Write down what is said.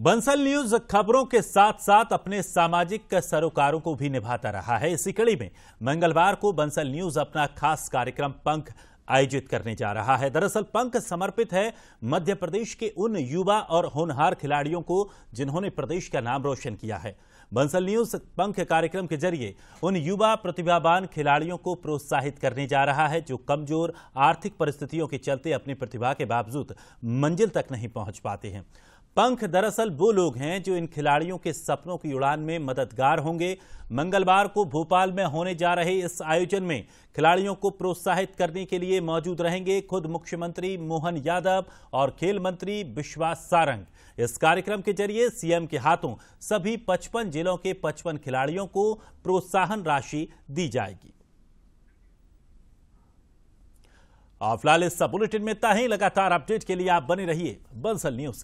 Bansal news खबरों के साथ साथ अपने सामाजिक सरोकारों को भी निभाता रहा है इसी कड़ी में मंगलवार को बंसल न्यूज अपना खास कार्यक्रम पंख आयोजित करने जा रहा है दरअसल पंख समर्पित है मध्य प्रदेश के उन युवा और होनहार खिलाड़ियों को जिन्होंने प्रदेश का नाम रोशन किया है बंसल न्यूज पंख कार्यक्रम के जरिए उन युवा प्रतिभावान खिलाड़ियों को प्रोत्साहित करने जा रहा है जो कमजोर आर्थिक परिस्थितियों के चलते अपनी प्रतिभा के बावजूद मंजिल तक नहीं पहुंच पाते हैं पंख दरअसल वो लोग हैं जो इन खिलाड़ियों के सपनों की उड़ान में मददगार होंगे मंगलवार को भोपाल में होने जा रहे इस आयोजन में खिलाड़ियों को प्रोत्साहित करने के लिए मौजूद रहेंगे खुद मुख्यमंत्री मोहन यादव और खेल मंत्री विश्वास सारंग इस कार्यक्रम के जरिए सीएम के हाथों सभी 55 जिलों के 55 खिलाड़ियों को प्रोत्साहन राशि दी जाएगी और फिलहाल इस बुलेटिन में इतना ही लगातार अपडेट के लिए आप बने रहिए बंसल न्यूज